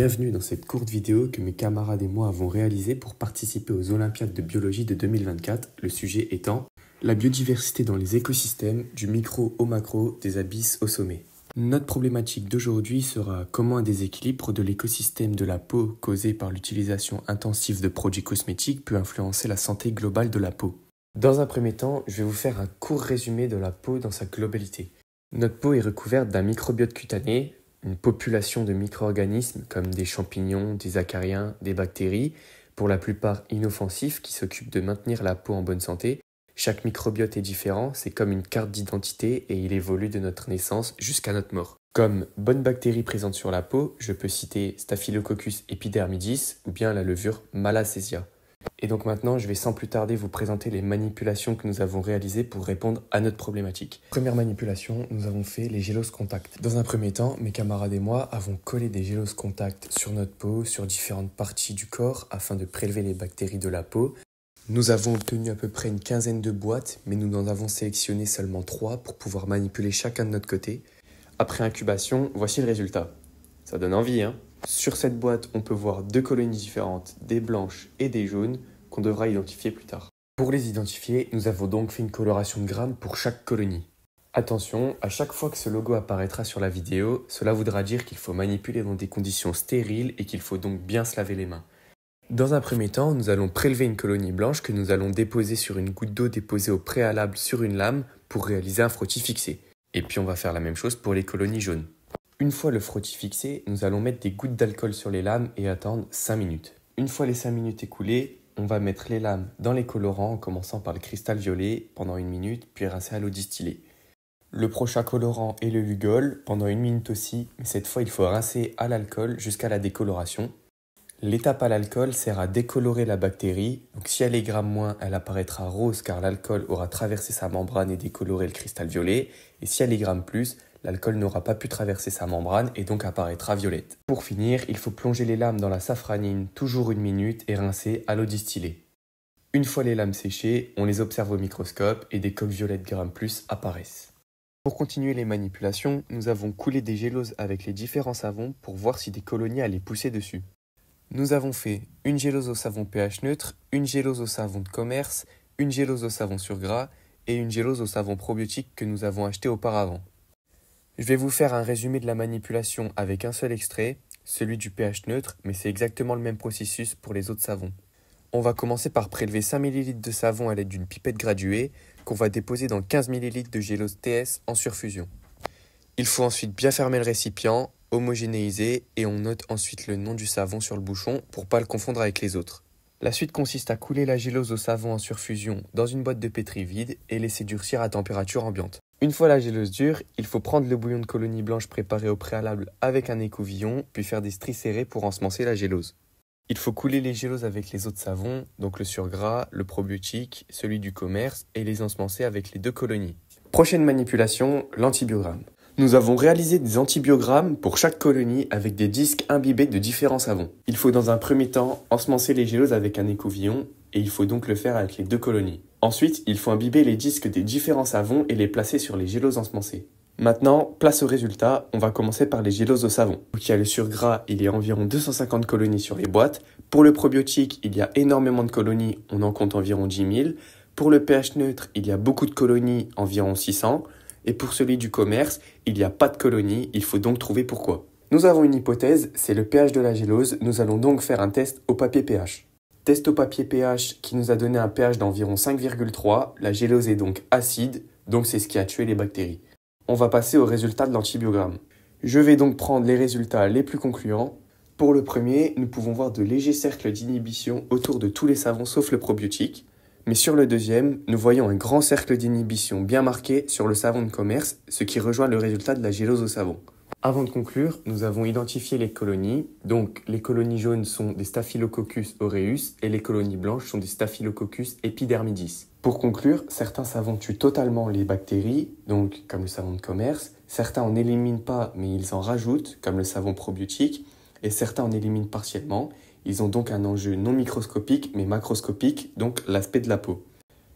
Bienvenue dans cette courte vidéo que mes camarades et moi avons réalisée pour participer aux Olympiades de biologie de 2024, le sujet étant la biodiversité dans les écosystèmes, du micro au macro, des abysses au sommet. Notre problématique d'aujourd'hui sera comment un déséquilibre de l'écosystème de la peau causé par l'utilisation intensive de produits cosmétiques peut influencer la santé globale de la peau. Dans un premier temps, je vais vous faire un court résumé de la peau dans sa globalité. Notre peau est recouverte d'un microbiote cutané, une population de micro-organismes comme des champignons, des acariens, des bactéries, pour la plupart inoffensifs, qui s'occupent de maintenir la peau en bonne santé. Chaque microbiote est différent, c'est comme une carte d'identité et il évolue de notre naissance jusqu'à notre mort. Comme bonnes bactéries présentes sur la peau, je peux citer Staphylococcus epidermidis ou bien la levure Malassezia. Et donc maintenant, je vais sans plus tarder vous présenter les manipulations que nous avons réalisées pour répondre à notre problématique. Première manipulation, nous avons fait les gélos contact. Dans un premier temps, mes camarades et moi avons collé des gélos contact sur notre peau, sur différentes parties du corps, afin de prélever les bactéries de la peau. Nous avons obtenu à peu près une quinzaine de boîtes, mais nous n'en avons sélectionné seulement trois pour pouvoir manipuler chacun de notre côté. Après incubation, voici le résultat. Ça donne envie, hein sur cette boîte, on peut voir deux colonies différentes, des blanches et des jaunes, qu'on devra identifier plus tard. Pour les identifier, nous avons donc fait une coloration de grammes pour chaque colonie. Attention, à chaque fois que ce logo apparaîtra sur la vidéo, cela voudra dire qu'il faut manipuler dans des conditions stériles et qu'il faut donc bien se laver les mains. Dans un premier temps, nous allons prélever une colonie blanche que nous allons déposer sur une goutte d'eau déposée au préalable sur une lame pour réaliser un frottis fixé. Et puis on va faire la même chose pour les colonies jaunes. Une fois le frottis fixé, nous allons mettre des gouttes d'alcool sur les lames et attendre 5 minutes. Une fois les 5 minutes écoulées, on va mettre les lames dans les colorants en commençant par le cristal violet pendant une minute, puis rincer à l'eau distillée. Le prochain colorant est le Lugol pendant une minute aussi, mais cette fois il faut rincer à l'alcool jusqu'à la décoloration. L'étape à l'alcool sert à décolorer la bactérie, donc si elle est gramme moins, elle apparaîtra rose car l'alcool aura traversé sa membrane et décoloré le cristal violet, et si elle est gramme plus, l'alcool n'aura pas pu traverser sa membrane et donc apparaîtra violette. Pour finir, il faut plonger les lames dans la safranine toujours une minute et rincer à l'eau distillée. Une fois les lames séchées, on les observe au microscope et des coques violettes Gram+ plus apparaissent. Pour continuer les manipulations, nous avons coulé des géloses avec les différents savons pour voir si des colonies allaient pousser dessus. Nous avons fait une gélose au savon pH neutre, une gélose au savon de commerce, une gélose au savon sur gras et une gélose au savon probiotique que nous avons acheté auparavant. Je vais vous faire un résumé de la manipulation avec un seul extrait, celui du pH neutre, mais c'est exactement le même processus pour les autres savons. On va commencer par prélever 5 ml de savon à l'aide d'une pipette graduée qu'on va déposer dans 15 ml de gélose TS en surfusion. Il faut ensuite bien fermer le récipient, homogénéiser et on note ensuite le nom du savon sur le bouchon pour ne pas le confondre avec les autres. La suite consiste à couler la gélose au savon en surfusion dans une boîte de pétri vide et laisser durcir à température ambiante. Une fois la gélose dure, il faut prendre le bouillon de colonie blanche préparé au préalable avec un écouvillon, puis faire des stries serrées pour ensemencer la gélose. Il faut couler les géloses avec les autres savons, donc le surgras, le probiotique, celui du commerce, et les ensemencer avec les deux colonies. Prochaine manipulation, l'antibiogramme. Nous avons réalisé des antibiogrammes pour chaque colonie avec des disques imbibés de différents savons. Il faut dans un premier temps ensemencer les géloses avec un écouvillon, et il faut donc le faire avec les deux colonies. Ensuite, il faut imbiber les disques des différents savons et les placer sur les gélos ensemencés. Maintenant, place au résultat, on va commencer par les gélos au savon. Qui a le surgras, il y a environ 250 colonies sur les boîtes. Pour le probiotique, il y a énormément de colonies, on en compte environ 10 000. Pour le pH neutre, il y a beaucoup de colonies, environ 600. Et pour celui du commerce, il n'y a pas de colonies, il faut donc trouver pourquoi. Nous avons une hypothèse, c'est le pH de la gélose, nous allons donc faire un test au papier pH. Test au papier pH qui nous a donné un pH d'environ 5,3. La gélose est donc acide, donc c'est ce qui a tué les bactéries. On va passer aux résultats de l'antibiogramme. Je vais donc prendre les résultats les plus concluants. Pour le premier, nous pouvons voir de légers cercles d'inhibition autour de tous les savons sauf le probiotique. Mais sur le deuxième, nous voyons un grand cercle d'inhibition bien marqué sur le savon de commerce, ce qui rejoint le résultat de la gélose au savon. Avant de conclure, nous avons identifié les colonies. Donc, les colonies jaunes sont des Staphylococcus aureus et les colonies blanches sont des Staphylococcus epidermidis. Pour conclure, certains savons tuent totalement les bactéries, donc comme le savon de commerce. Certains en éliminent pas, mais ils en rajoutent, comme le savon probiotique. Et certains en éliminent partiellement. Ils ont donc un enjeu non microscopique, mais macroscopique, donc l'aspect de la peau.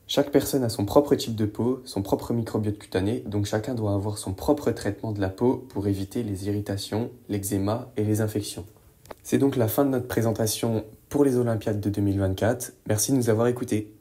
Chaque personne a son propre type de peau, son propre microbiote cutané, donc chacun doit avoir son propre traitement de la peau pour éviter les irritations, l'eczéma et les infections. C'est donc la fin de notre présentation pour les Olympiades de 2024. Merci de nous avoir écoutés.